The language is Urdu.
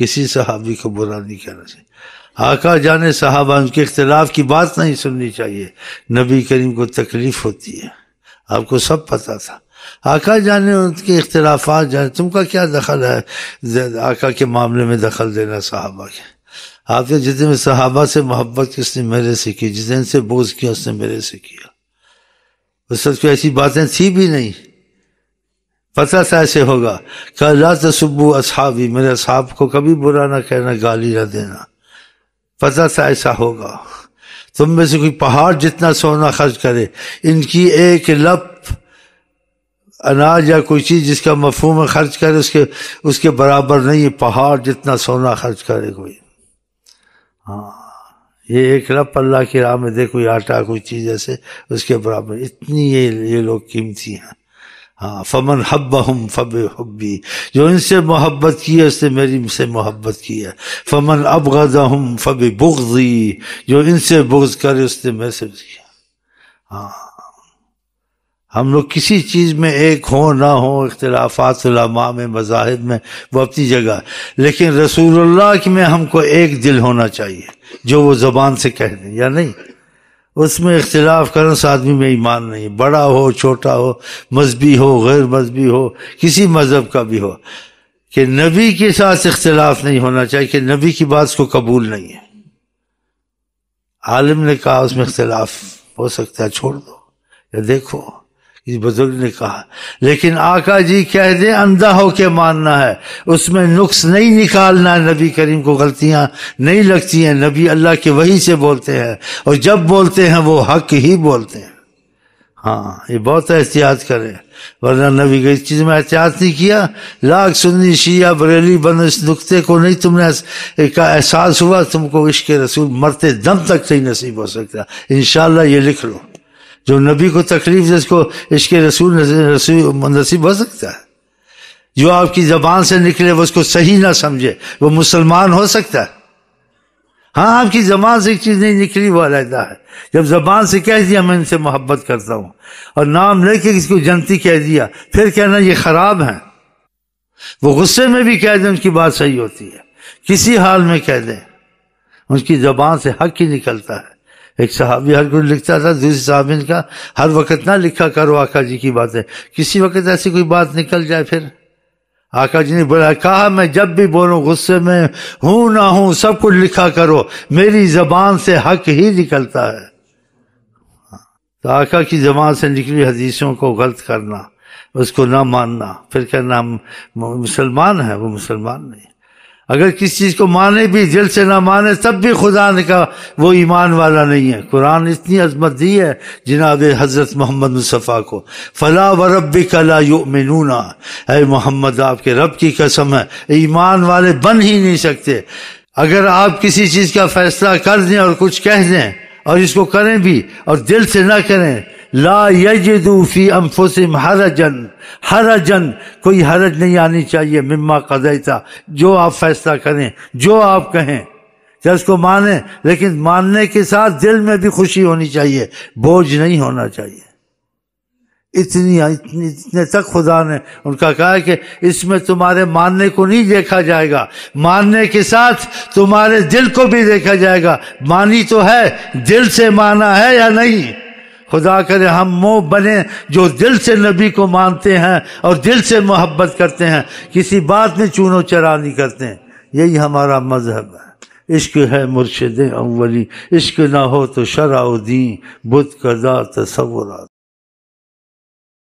کسی صحابی کو برا نہیں کہنا چاہیے آقا جانے صحابہ ان کے اختلاف کی بات نہیں سننی چاہیے نبی کریم کو تکلیف ہوتی ہے آپ کو سب پتہ تھا آقا جانے ان کے اختلافات جانے تم کا کیا دخل ہے آقا کے معاملے میں دخل دینا صحابہ کے آپ کے جتنے صحابہ سے محبت کس نے میرے سے کی جتنے سے بوجھ کیا اس نے میرے سے کیا اس وقت کو ایسی باتیں تھی بھی نہیں پتہ تھا ایسے ہوگا کہ لا تسبو اصحابی میرے اصحاب کو کبھی برا نہ کہنا گالی نہ دینا پتہ تھا ایسا ہوگا تم میں سے کوئی پہاڑ جتنا سونا خرچ کرے ان کی ایک لپ اناج یا کوئی چیز جس کا مفہوم خرچ کرے اس کے اس کے برابر نہیں یہ پہاڑ جتنا سونا خرچ کرے کوئی ہاں یہ ایک لپ اللہ کی راہ میں دے کوئی آٹا کوئی چیز ایسے اس کے برابر اتنی یہ یہ لوگ قیمتی ہیں ہاں فمن حب ہم فب حبی جو ان سے محبت ہے اس نے میری سے محبت کی ہے فمن ابغذ ہم فب بغضی جو ان سے بغز کرے اس نے میرے سے کیا ہاں ہم لوگ کسی چیز میں ایک ہوں نہ ہوں اختلافات علماء میں مذاہب میں وہ اپنی جگہ لیکن رسول اللہ میں ہم کو ایک دل ہونا چاہیے جو وہ زبان سے کہہ دیں یا نہیں اس میں اختلاف کرنا سے آدمی میں ایمان نہیں بڑا ہو چھوٹا ہو مذہبی ہو غیر مذہبی ہو کسی مذہب کا بھی ہو کہ نبی کے ساتھ اختلاف نہیں ہونا چاہیے کہ نبی کی بات کو قبول نہیں ہے عالم نے کہا اس میں اختلاف ہو سکتا ہے چھوڑ دو یا دیکھو بزرگ نے کہا لیکن آقا جی کہہ دیں اندھا ہو کے ماننا ہے اس میں نقص نہیں نکالنا نبی کریم کو غلطیاں نہیں لگتی ہیں نبی اللہ کے وہی سے بولتے ہیں اور جب بولتے ہیں وہ حق ہی بولتے ہیں ہاں یہ بہت احتیاط کریں ورنہ نبی اس چیز میں احتیاط نہیں کیا لاکھ سنی شیعہ بریلی بن اس نقطے کو نہیں تم نے کا احساس ہوا تم کو عشق رسول مرتے دم تک صحیح نصیب ہو سکتا انشاءاللہ یہ لکھ لو جو نبی کو تکلیف جس کو اس کے رسول نصیب ہو سکتا ہے جو آپ کی زبان سے نکلے وہ اس کو صحیح نہ سمجھے وہ مسلمان ہو سکتا ہے ہاں آپ کی زبان سے ایک چیز نہیں نکلی وہ علیحدہ ہے جب زبان سے کہہ دیا میں ان سے محبت کرتا ہوں اور نام لے کے کسی کو جنتی کہہ دیا پھر کہنا یہ خراب ہیں وہ غصے میں بھی کہہ دیں ان کی بات صحیح ہوتی ہے کسی حال میں کہہ دیں ان کی زبان سے حق ہی نکلتا ہے ایک صحابی ہر کوئی لکھتا تھا دوسرے صحابین کا ہر وقت نہ لکھا کرو آقا جی کی باتیں کسی وقت ایسی کوئی بات نکل جائے پھر آقا جی نے بولا کہا میں جب بھی بولوں غصے میں ہوں نہ ہوں سب کچھ لکھا کرو میری زبان سے حق ہی نکلتا ہے تو آقا کی زبان سے نکلی حدیثوں کو غلط کرنا اس کو نہ ماننا پھر کہنا ہم مسلمان ہیں وہ مسلمان نہیں اگر کسی چیز کو مانے بھی دل سے نہ مانے تب بھی خدا نے کہا وہ ایمان والا نہیں ہے قرآن اتنی عظمت دی ہے جناب حضرت محمد مصطفیٰ کو فلا و رب لا کلا یو اے محمد آپ کے رب کی قسم ہے ایمان والے بن ہی نہیں سکتے اگر آپ کسی چیز کا فیصلہ کر دیں اور کچھ کہہ دیں اور اس کو کریں بھی اور دل سے نہ کریں لا یجدو فی انفسم ہر حرجن ہر کوئی حرج نہیں آنی چاہیے مما قضیتا جو آپ فیصلہ کریں جو آپ کہیں کہ اس کو مانیں لیکن ماننے کے ساتھ دل میں بھی خوشی ہونی چاہیے بوجھ نہیں ہونا چاہیے اتنی اتنی اتنے تک خدا نے ان کا کہا کہ اس میں تمہارے ماننے کو نہیں دیکھا جائے گا ماننے کے ساتھ تمہارے دل کو بھی دیکھا جائے گا مانی تو ہے دل سے مانا ہے یا نہیں خدا کرے ہم مو بنے جو دل سے نبی کو مانتے ہیں اور دل سے محبت کرتے ہیں کسی بات میں چونو چرا نہیں کرتے ہیں یہی ہمارا مذہب ہے عشق ہے مرشد اولی عشق نہ ہو تو شرع و بدھ بت دا تصورات